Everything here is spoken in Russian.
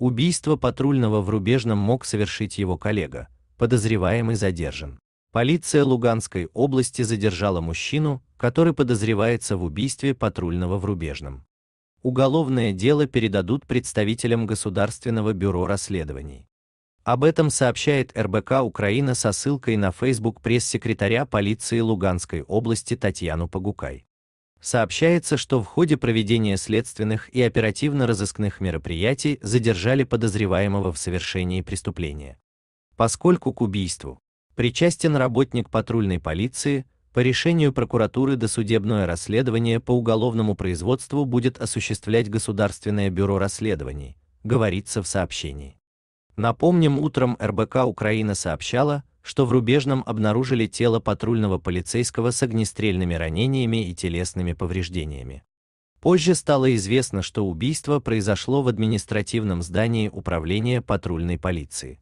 Убийство патрульного в Рубежном мог совершить его коллега. Подозреваемый задержан. Полиция Луганской области задержала мужчину, который подозревается в убийстве патрульного в Рубежном. Уголовное дело передадут представителям Государственного бюро расследований. Об этом сообщает РБК Украина со ссылкой на Facebook пресс-секретаря полиции Луганской области Татьяну Погукай. Сообщается, что в ходе проведения следственных и оперативно-розыскных мероприятий задержали подозреваемого в совершении преступления. Поскольку к убийству причастен работник патрульной полиции, по решению прокуратуры досудебное расследование по уголовному производству будет осуществлять Государственное бюро расследований, говорится в сообщении. Напомним, утром РБК Украина сообщала, что в Рубежном обнаружили тело патрульного полицейского с огнестрельными ранениями и телесными повреждениями. Позже стало известно, что убийство произошло в административном здании управления патрульной полиции.